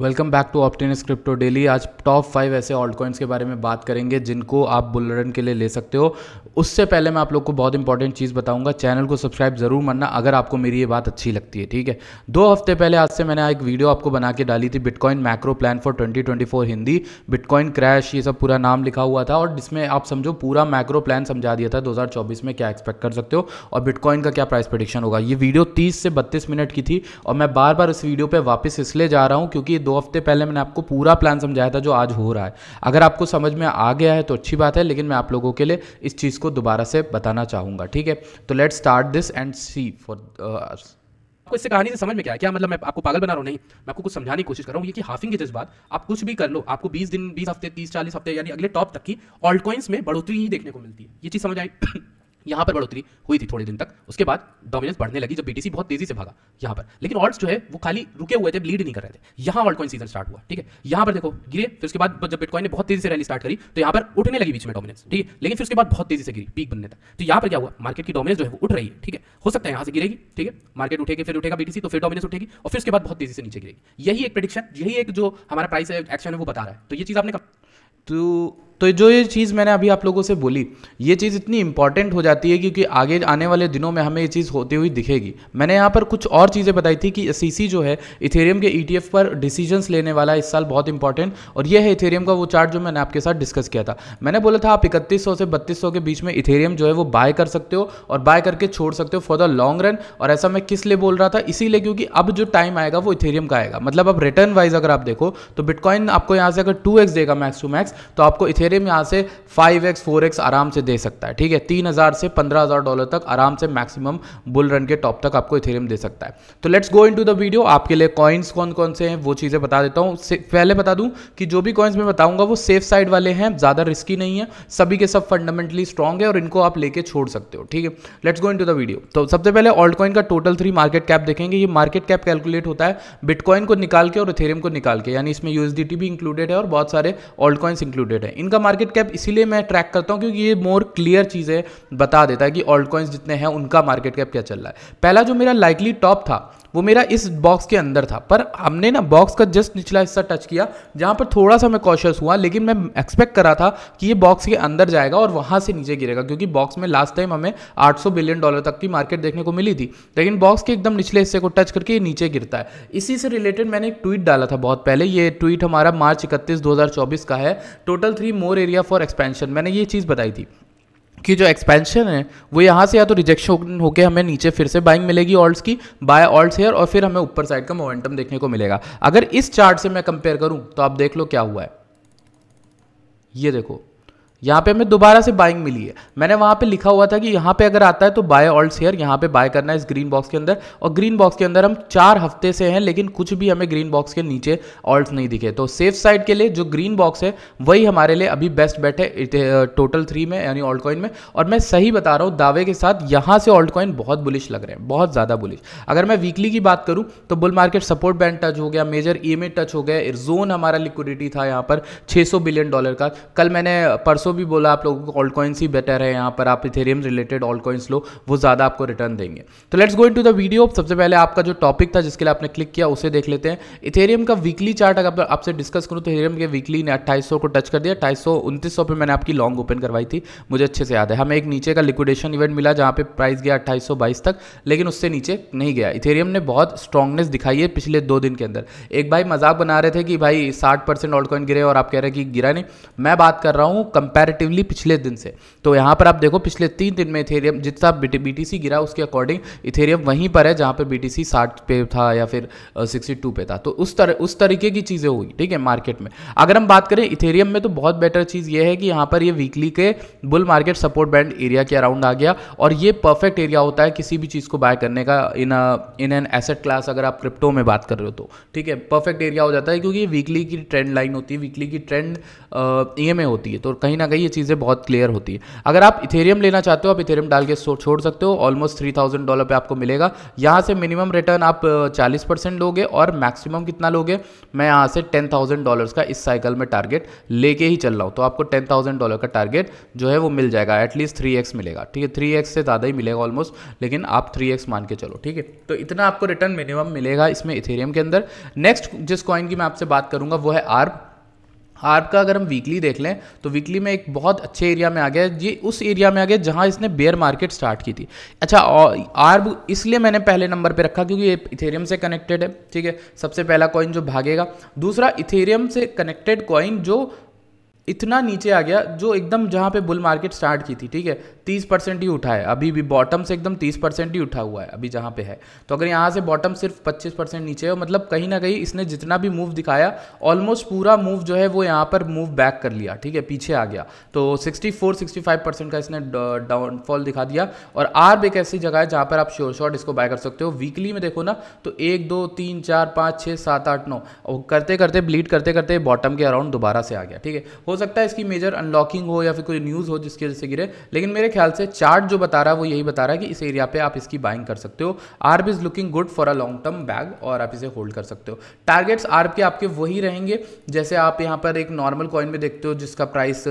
welcome back to Optane crypto daily आज top five ऐसे old coins के बारे में बात करेंगे जिनको आप बुलरन के लिए ले सकते हो उससे पहले मैं आप लोग को बहुत इंपॉर्टेंट चीज़ बताऊंगा चैनल को सब्सक्राइब जरूर मानना अगर आपको मेरी ये बात अच्छी लगती है ठीक है दो हफ्ते पहले आज से मैंने एक वीडियो आपको बना के डाली थी bitcoin macro plan for twenty Hindi bitcoin crash ये सब पूरा नाम लिखा हुआ था और जिसमें आप समझो पूरा मैक्रो प्लान समझा दिया था दो में क्या एक्सपेक्ट कर सकते हो और बिटकॉइन का क्या प्राइस प्रडिक्शन होगा ये वीडियो तीस से बत्तीस मिनट की थी और मैं बार बार इस वीडियो पर वापस इसलिए जा रहा हूँ क्योंकि दो हफ्ते पहले मैंने आपको पूरा प्लान समझाया था जो आज हो रहा है अगर आपको समझ में आ गया है तो अच्छी बात है लेकिन मैं आप लोगों के लिए इस चीज़ को दोबारा से बताना चाहूँगा ठीक है तो let start this and see for आपको इससे कहानी से समझ में क्या है क्या मतलब मैं आपको पागल बना रहा हूँ नहीं मैं आपको कुछ समझाने की कोशिश कर रहा हूँ ये कि हाफिंग के जज्बात आप कुछ भी कर लो आपको 20 दिन 20 हफ्ते 30 40 हफ्ते यानी अगले टॉप तक की ऑल्ट में बढ़ोतरी ही देखने को मिलती है ये चीज़ समझ आई यहाँ पर बढ़ोतरी हुई थी थोड़े दिन तक उसके बाद डोमिनेंस बढ़ने लगी जब बीटीसी बहुत तेजी से भागा यहाँ पर लेकिन ऑल्ट जो है वो खाली रुके हुए थे लीड नहीं कर रहे थे यहाँ ऑल्ट कॉइन सीजन स्टार्ट हुआ ठीक है यहाँ पर देखो गिरे फिर उसके बाद जब बिटकॉइन ने बहुत तेजी से रैली स्टार्ट करी तो यहाँ पर उठने लगी बीच में डोमिनेंस ठीक है लेकिन फिर उसके बाद बहुत तेजी से गिरी पीक बनने तक तो यहाँ पर क्या हुआ मार्केट की डोमिनेंस जो है वो उठ रही है ठीक है हो सकता है यहाँ से गिरेगी ठीक है मार्केट उठेगी फिर उठेगा बीटीसी तो फिर डोमिनेंस उठेगी और फिर उसके बाद बहुत तेजी से नीचे गिरेगी यही एक प्रडिक्शन यही एक जो हमारा प्राइस एक्शन है वो बता रहा है तो ये चीज़ आपने कहा तो तो जो ये चीज़ मैंने अभी आप लोगों से बोली ये चीज़ इतनी इंपॉर्टेंट हो जाती है क्योंकि आगे आने वाले दिनों में हमें ये चीज़ होती हुई दिखेगी मैंने यहाँ पर कुछ और चीज़ें बताई थी कि सी जो है इथेरियम के ई e पर डिसीजंस लेने वाला इस साल बहुत इंपॉर्टेंट और यह है इथेरियम का वो चार्ट जो मैंने आपके साथ डिस्कस किया था मैंने बोला था आप इकतीस से बत्तीस के बीच में इथेरियम जो है वो बाय कर सकते हो और बाय करके छोड़ सकते हो फॉर द लॉन्ग रन और ऐसा मैं किस लिए बोल रहा था इसीलिए क्योंकि अब जो टाइम आएगा वो इथेरियम का आएगा मतलब अब रिटर्न वाइज अगर आप देखो तो बिटकॉइन आपको यहाँ से अगर टू देगा मैक्स टू मैक्स तो आपको इथेरियम मेरे में यहाँ से फाइव एक्स फोर एक्स आराम से दे सकता है ठीक है तीन हज़ार से पंद्रह हज़ार डॉलर तक आराम से मैक्सिमम बुल रन के टॉप तक आपको इथेरियम दे सकता है तो let's go into the video आपके लिए कॉइन्स कौन कौन से हैं वो चीज़ें बता देता हूँ पहले बता दूँ कि जो भी कॉइन्स मैं बताऊँगा वो सेफ साइड वाले हैं ज़्यादा रिस्की नहीं है सभी के सब फंडामेंटली स्ट्रॉन्ग है और इनको आप लेके छोड़ सकते हो ठीक है let's go into the video तो सबसे पहले ऑल्ड कॉइन का टोटल थ्री मार्केट कैप देखेंगे ये मार्केट कैप कैलकुलेट होता है बिटकॉइन को निकाल के और इथेरियम को निकाल के यानी इसमें यूएसडीटी भी इंक्लूडेड है और बहुत सारे ऑल्ड कॉइन्स इंक्लूडेड है इनका इनका मार्केट कैप इसीलिए मैं ट्रैक करता हूँ क्योंकि ये मोर क्लियर चीज है बता देता है कि ऑल्ड कॉइन्स जितने हैं उनका मार्केट कैप क्या चल रहा है पहला जो मेरा लाइकली टॉप था वो मेरा इस बॉक्स के अंदर था पर हमने ना बॉक्स का जस्ट निचला हिस्सा टच किया जहाँ पर थोड़ा सा मैं कॉशस हुआ लेकिन मैं एक्सपेक्ट करा था कि ये बॉक्स के अंदर जाएगा और वहाँ से नीचे गिरेगा क्योंकि बॉक्स में लास्ट टाइम हमें 800 बिलियन डॉलर तक की मार्केट देखने को मिली थी लेकिन बॉक्स के एकदम निचले हिस्से को टच करके ये नीचे गिरता है इसी से रिलेटेड मैंने एक ट्वीट डाला था बहुत पहले ये ट्वीट हमारा मार्च इकतीस दो का है total three more area for expansion मैंने ये चीज़ बताई थी कि जो एक्सपेंशन है वो यहाँ से या तो रिजेक्शन होकर हमें नीचे फिर से बाइंग मिलेगी ऑल्ट्स की बाय ऑल्ट्स हेयर और फिर हमें ऊपर साइड का मोमेंटम देखने को मिलेगा अगर इस चार्ट से मैं कंपेयर करूँ तो आप देख लो क्या हुआ है ये देखो यहाँ पे हमें दोबारा से बाइंग मिली है मैंने वहाँ पे लिखा हुआ था कि यहाँ पे अगर आता है तो बाय ऑल शेयर यहाँ पे बाय करना है इस ग्रीन बॉक्स के अंदर और ग्रीन बॉक्स के अंदर हम चार हफ्ते से हैं लेकिन कुछ भी हमें ग्रीन बॉक्स के नीचे ऑल्ट नहीं दिखे तो सेफ साइड के लिए जो ग्रीन बॉक्स है वही हमारे लिए अभी बेस्ट बेट है टोटल थ्री uh, में यानी ऑल्ट कॉइन में और मैं सही बता रहा हूँ दावे के साथ यहाँ से ऑल्ट कॉइन बहुत बुलिश लग रहे हैं बहुत ज़्यादा बुलिश अगर मैं वीकली की बात करूँ तो bull market support band touch हो गया मेजर ई टच हो गया जोन हमारा लिक्विडिटी था यहाँ पर छः बिलियन डॉलर का कल मैंने परसों परसों भी बोला आप लोगों को ऑल्ड कॉइन्स ही बेटर है यहाँ पर आप इथेरियम रिलेटेड ऑल्ड कॉइन्स लो वो ज़्यादा आपको रिटर्न देंगे तो let's go into the video सबसे पहले आपका जो टॉपिक था जिसके लिए आपने क्लिक किया उसे देख लेते हैं इथेरियम का वीकली चार्ट अगर आपसे डिस्कस करूँ तो इथेरियम के वीकली ने अट्ठाईस को टच कर दिया अट्ठाईस सौ उनतीस सौ मैंने आपकी लॉन्ग ओपन करवाई थी मुझे अच्छे से याद है हमें एक नीचे का लिक्विडेशन इवेंट मिला जहाँ पे प्राइस गया अट्ठाईस तक लेकिन उससे नीचे नहीं गया इथेरियम ने बहुत स्ट्रांगनेस दिखाई है पिछले दो दिन के अंदर एक भाई मजाक बना रहे थे कि भाई साठ परसेंट ऑल्ट कॉइन गिरे और आप कह रहे हैं कि गिरा नहीं मैं बात कर रहा हूँ कंपेयर कंपैरेटिवली पिछले दिन से तो यहाँ पर आप देखो पिछले तीन दिन में इथेरियम जितना बीटीसी गिरा उसके अकॉर्डिंग इथेरियम वहीं पर है जहाँ पर बी टी पे था या फिर 62 पे था तो उस तरह उस तरीके की चीज़ें होगी ठीक है मार्केट में अगर हम बात करें इथेरियम में तो बहुत बेटर चीज़ ये है कि यहाँ पर ये वीकली के bull market support band area के अराउंड आ गया और ये परफेक्ट एरिया होता है किसी भी चीज़ को बाय करने का in in an asset class अगर आप क्रिप्टो में बात कर रहे हो तो ठीक है परफेक्ट एरिया हो जाता है क्योंकि वीकली की ट्रेंड लाइन होती है वीकली की ट्रेंड ई होती है तो कहीं ना ना कहीं ये चीज़ें बहुत क्लियर होती है अगर आप इथेरियम लेना चाहते हो आप इथेरियम डाल के छोड़ सकते हो ऑलमोस्ट थ्री थाउजेंड डॉलर पर आपको मिलेगा यहाँ से मिनिमम रिटर्न आप चालीस परसेंट लोगे और मैक्सिमम कितना लोगे मैं यहाँ से टेन थाउजेंड डॉलर का इस साइकिल में टारगेट लेके ही चल रहा हूँ तो आपको टेन थाउजेंड डॉलर का टारगेट जो है वो मिल जाएगा एटलीस्ट थ्री एक्स मिलेगा ठीक है थ्री एक्स से ज़्यादा ही मिलेगा ऑलमोस्ट लेकिन आप थ्री एक्स मान के चलो ठीक है तो इतना आपको रिटर्न मिनिमम मिलेगा इसमें इथेरियम के अंदर नेक्स्ट जिस कॉइन की मैं आपसे बात करूँगा वो है आर्ब का अगर हम वीकली देख लें तो वीकली में एक बहुत अच्छे एरिया में आ गया ये उस एरिया में आ गया जहाँ इसने बेयर मार्केट स्टार्ट की थी अच्छा आर्ब इसलिए मैंने पहले नंबर पे रखा क्योंकि ये इथेरियम से कनेक्टेड है ठीक है सबसे पहला कॉइन जो भागेगा दूसरा इथेरियम से कनेक्टेड कॉइन जो इतना नीचे आ गया जो एकदम जहाँ पे बुल मार्केट स्टार्ट की थी ठीक है तीस परसेंट ही उठा है अभी भी बॉटम से एकदम तीस परसेंट ही उठा हुआ है अभी जहाँ पे है तो अगर यहाँ से बॉटम सिर्फ पच्चीस परसेंट नीचे है मतलब कहीं ना कहीं इसने जितना भी मूव दिखाया ऑलमोस्ट पूरा मूव जो है वो यहाँ पर मूव बैक कर लिया ठीक है पीछे आ गया तो sixty four sixty five percent का इसने डाउनफॉल दिखा दिया और आर एक ऐसी जगह है जहाँ पर आप श्योर शॉट इसको बाय कर सकते हो वीकली में देखो ना तो एक दो तीन चार पाँच छः सात आठ नौ करते करते ब्लीड करते करते बॉटम के अराउंड दोबारा से आ गया ठीक है हो सकता है इसकी मेजर अनलॉकिंग हो या फिर कोई न्यूज़ हो जिसकी वजह से गिरे लेकिन मेरे ख्याल से चार्ट जो बता रहा है वो यही बता रहा है कि इस एरिया पे आप इसकी बाइंग कर सकते हो Arb is looking good for a long term bag और आप इसे होल्ड कर सकते हो टारगेट्स आर्ब के आपके वही रहेंगे जैसे आप यहाँ पर एक नॉर्मल कॉइन में देखते हो जिसका प्राइस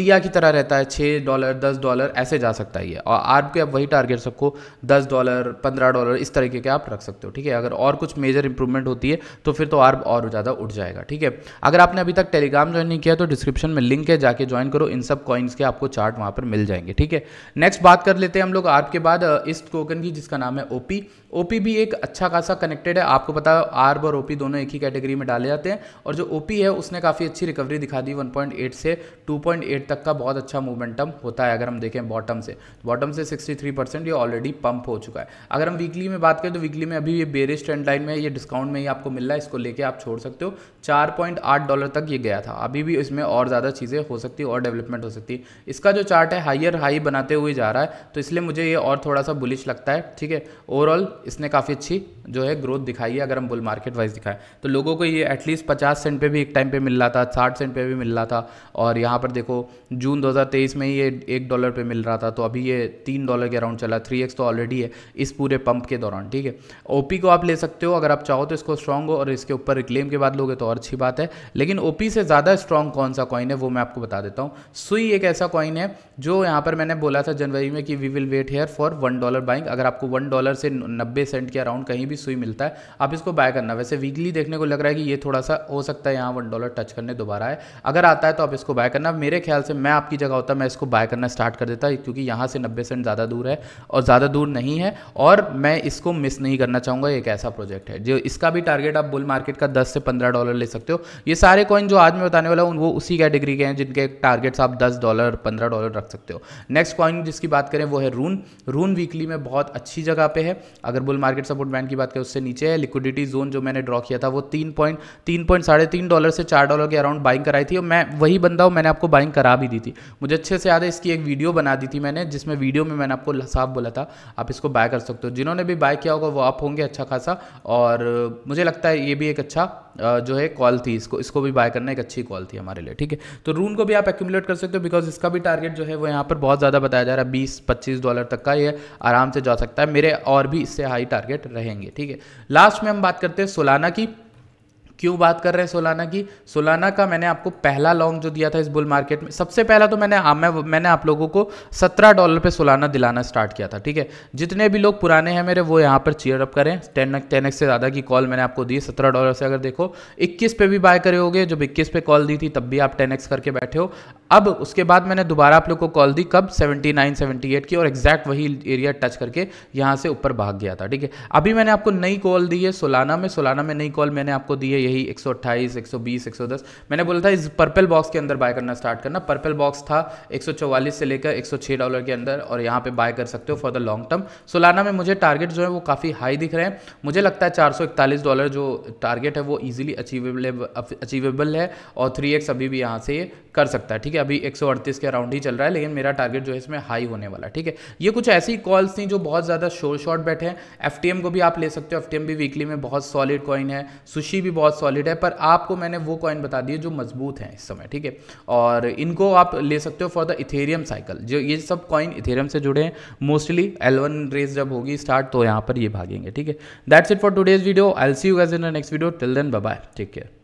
टिया की तरह रहता है छः डॉलर दस डॉलर ऐसे जा सकता है ये और आर्ब के आप वही टारगेट रखो दस डॉलर पंद्रह डॉलर इस तरीके के आप रख सकते हो ठीक है अगर और कुछ मेजर इंप्रूवमेंट होती है तो फिर तो आर्ब और ज़्यादा उठ जाएगा ठीक है अगर आपने अभी तक टेलीग्राम ज्वाइन नहीं किया तो डिस्क्रिप डिस्क्रिप्शन में लिंक है जाके ज्वाइन करो इन सब कॉइन्स के आपको चार्ट वहाँ पर मिल जाएंगे ठीक है नेक्स्ट बात कर लेते हैं हम लोग आर्ब के बाद इस टोकन की जिसका नाम है ओपी ओपी भी एक अच्छा खासा कनेक्टेड है आपको पता है आर्ब और ओपी दोनों एक ही कैटेगरी में डाले जाते हैं और जो ओपी है उसने काफ़ी अच्छी रिकवरी दिखा दी 1.8 से 2.8 तक का बहुत अच्छा मूवमेंटम होता है अगर हम देखें बॉटम से बॉटम से 63 परसेंट ये ऑलरेडी पंप हो चुका है अगर हम वीकली में बात करें तो वीकली में अभी ये बेरिश ट्रेंड लाइन में ये डिस्काउंट में ही आपको मिल रहा है इसको लेके आप छोड़ सकते हो 4.8 डॉलर तक ये गया था अभी भी इसमें और ज़्यादा चीज़ें हो सकती और डेवलपमेंट हो सकती है इसका जो चार्ट है हाइयर हाई बनाते हुए जा रहा है तो इसलिए मुझे ये और थोड़ा सा बुलिश लगता है ठीक है ओवरऑल इसने काफ़ी अच्छी जो है ग्रोथ दिखाई है अगर हम बुल मार्केट वाइज दिखाएं तो लोगों को ये एटलीस्ट पचास सेंट पे भी एक टाइम पे मिल रहा था साठ सेंट पर भी मिल रहा था और यहाँ पर देखो जून दो में ये एक डॉलर पर मिल रहा था तो अभी ये तीन डॉलर के अराउंड चला थ्री एक्स तो ऑलरेडी है इस पूरे पंप के दौरान ठीक है ओपी को आप ले सकते हो अगर आप चाहो तो इसको स्ट्रॉन्ग हो और इसके ऊपर रिक्लेम के बाद लोगे तो और अच्छी बात है लेकिन ओपी से ज़्यादा स्ट्रॉन्ग कौन सा कॉइन है वो मैं आपको बता देता हूँ सुई एक ऐसा कॉइन है जो यहाँ पर मैंने बोला था जनवरी में कि we will wait here for one dollar buying अगर आपको वन डॉलर से नब्बे सेंट के अराउंड कहीं भी सुई मिलता है आप इसको बाय करना वैसे वीकली देखने को लग रहा है कि ये थोड़ा सा हो सकता है यहाँ वन डॉलर टच करने दोबारा है अगर आता है तो आप इसको बाय करना मेरे ख्याल से मैं आपकी जगह होता मैं इसको बाय करना स्टार्ट कर देता क्योंकि यहाँ से नब्बे सेंट ज़्यादा दूर है और ज़्यादा दूर नहीं है और मैं इसको मिस नहीं करना चाहूँगा एक ऐसा प्रोजेक्ट है जो इसका भी टारगेट आप बुल मार्केट का दस से पंद्रह डॉलर ले सकते हो ये सारे कॉइन जो आज मैं बताने वाला हूँ वो उस उसी कैटेगरी के हैं जिनके टारगेट्स आप 10 डॉलर 15 डॉलर रख सकते हो नेक्स्ट कॉइन जिसकी बात करें वो है रून रून वीकली में बहुत अच्छी जगह पे है अगर बुल मार्केट सपोर्ट बैंड की बात करें उससे नीचे है लिक्विडिटी जोन जो मैंने ड्रॉ किया था वो तीन पॉइंट तीन पॉइंट साढ़े तीन डॉलर से चार डॉलर के अराउंड बाइंग कराई थी और मैं वही बंदा हूँ मैंने आपको बाइंग करा भी दी थी मुझे अच्छे से याद है इसकी एक वीडियो बना दी थी मैंने जिसमें वीडियो में मैंने आपको साफ बोला था आप इसको बाय कर सकते हो जिन्होंने भी बाय किया होगा वो आप होंगे अच्छा खासा और मुझे लगता है ये भी एक अच्छा जो है कॉल थी इसको इसको भी बाय करना एक अच्छी कॉल थी हमारे लिए ठीक है तो रून को भी आप एक्यूमुलेट कर सकते हो बिकॉज इसका भी टारगेट जो है वो यहाँ पर बहुत ज़्यादा बताया जा रहा है बीस पच्चीस डॉलर तक का ये आराम से जा सकता है मेरे और भी इससे हाई टारगेट रहेंगे ठीक है लास्ट में हम बात करते हैं सोलाना की क्यों बात कर रहे हैं सोलाना की सोलाना का मैंने आपको पहला लॉन्ग जो दिया था इस बुल मार्केट में सबसे पहला तो मैंने हाँ, मैं, मैंने आप लोगों को सत्रह डॉलर पे सोलाना दिलाना स्टार्ट किया था ठीक है जितने भी लोग पुराने हैं मेरे वो यहाँ पर चेयर अप करें टेन टेन से ज़्यादा की कॉल मैंने आपको दी सत्रह डॉलर से अगर देखो इक्कीस पे भी बाय करे होगे जब इक्कीस पे कॉल दी थी तब भी आप टेन करके बैठे हो अब उसके बाद मैंने दोबारा आप लोग को कॉल दी कब सेवेंटी नाइन की और एग्जैक्ट वही एरिया टच करके यहाँ से ऊपर भाग गया था ठीक है अभी मैंने आपको नई कॉल दी है सोलाना में सोलाना में नई कॉल मैंने आपको दी है यही 128, 120, 110 मैंने बोला था इस पर्पल बॉक्स के अंदर बाय करना स्टार्ट करना पर्पल बॉक्स था 144 से लेकर 106 डॉलर के अंदर और यहाँ पे बाय कर सकते हो for the long term Solana में मुझे टारगेट जो है वो काफ़ी हाई दिख रहे हैं मुझे लगता है चार डॉलर जो टारगेट है वो ईजिली अचीवेबल अचीवेबल है और थ्री अभी भी यहाँ से कर सकता है ठीक है अभी एक के अराउंड ही चल रहा है लेकिन मेरा टारगेट जो है इसमें हाई होने वाला ठीक है ये कुछ ऐसी कॉल्स थी जो बहुत ज़्यादा शोर शॉर्ट बैठे हैं एफ को भी आप ले सकते हो एफ भी वीकली में बहुत सॉलिड कॉइन है सुशी भी बहुत बहुत सॉलिड है पर आपको मैंने वो कॉइन बता दिए जो मजबूत हैं इस समय ठीक है और इनको आप ले सकते हो फॉर द इथेरियम साइकिल जो ये सब कॉइन इथेरियम से जुड़े हैं मोस्टली एल रेस जब होगी स्टार्ट तो यहाँ पर ये भागेंगे ठीक है that's it for today's video I see you guys in the next video till then bye take care